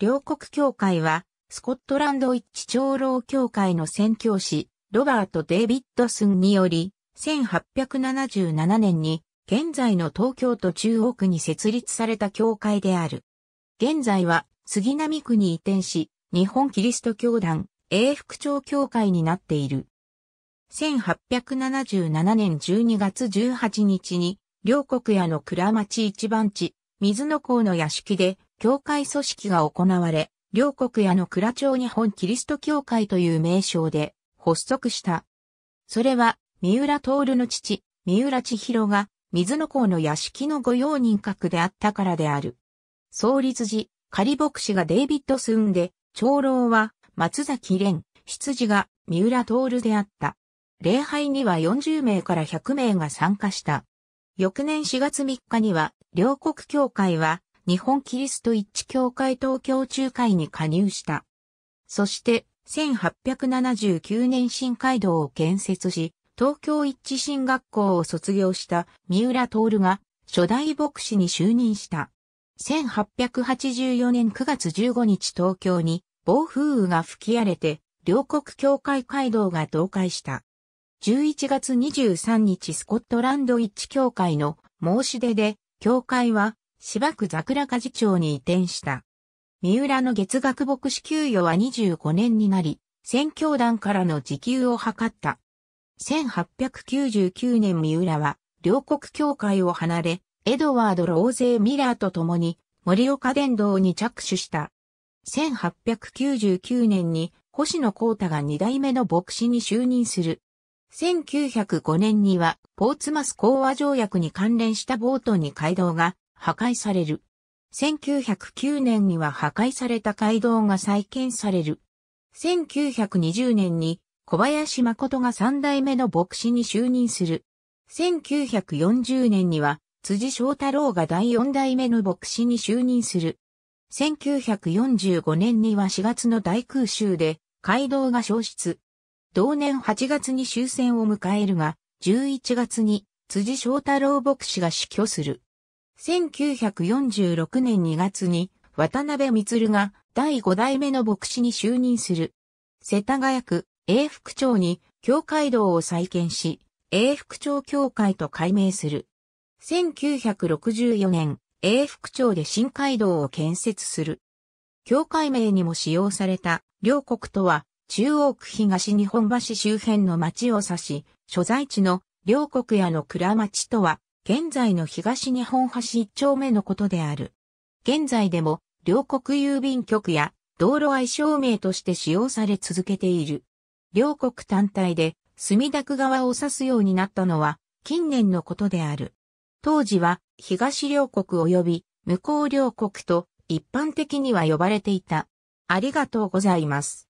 両国協会は、スコットランド一致長老協会の宣教師、ロバート・デイビッドスンにより、1877年に、現在の東京都中央区に設立された教会である。現在は、杉並区に移転し、日本キリスト教団、英福長教会になっている。1877年12月18日に、両国屋の倉町一番地、水の港の屋敷で、教会組織が行われ、両国屋の倉町日本キリスト教会という名称で発足した。それは、三浦徹の父、三浦千尋が、水野港の屋敷の御用人格であったからである。創立時、仮牧師がデイビッド・スーンで、長老は松崎蓮、羊が三浦徹であった。礼拝には40名から100名が参加した。翌年4月3日には、両国教会は日本キリスト一致協会東京中会に加入した。そして、1879年新街道を建設し、東京一致新学校を卒業した三浦徹が初代牧師に就任した。1884年9月15日東京に暴風雨が吹き荒れて、両国教会街道が倒壊した。11月23日スコットランド一致協会の申し出で、教会は芝区桜家事町に移転した。三浦の月額牧師給与は25年になり、選教団からの時給を図った。1899年三浦は、両国協会を離れ、エドワード・ローゼー・ミラーと共に、森岡伝道に着手した。1899年に、星野光太が二代目の牧師に就任する。1905年には、ポーツマス講和条約に関連したボートに街道が破壊される。1909年には破壊された街道が再建される。1920年に小林誠が三代目の牧師に就任する。1940年には辻翔太郎が第四代目の牧師に就任する。1945年には4月の大空襲で街道が消失。同年8月に終戦を迎えるが、11月に辻翔太郎牧師が死去する。1946年2月に渡辺光が第5代目の牧師に就任する。世田谷区永福町に教会堂を再建し、永福町教会と改名する。1964年、永福町で新街道を建設する。教会名にも使用された両国とは、中央区東日本橋周辺の町を指し、所在地の両国屋の倉町とは現在の東日本橋一丁目のことである。現在でも、両国郵便局や道路愛称名として使用され続けている。両国単体で墨田区側を指すようになったのは近年のことである。当時は東両国及び向こう両国と一般的には呼ばれていた。ありがとうございます。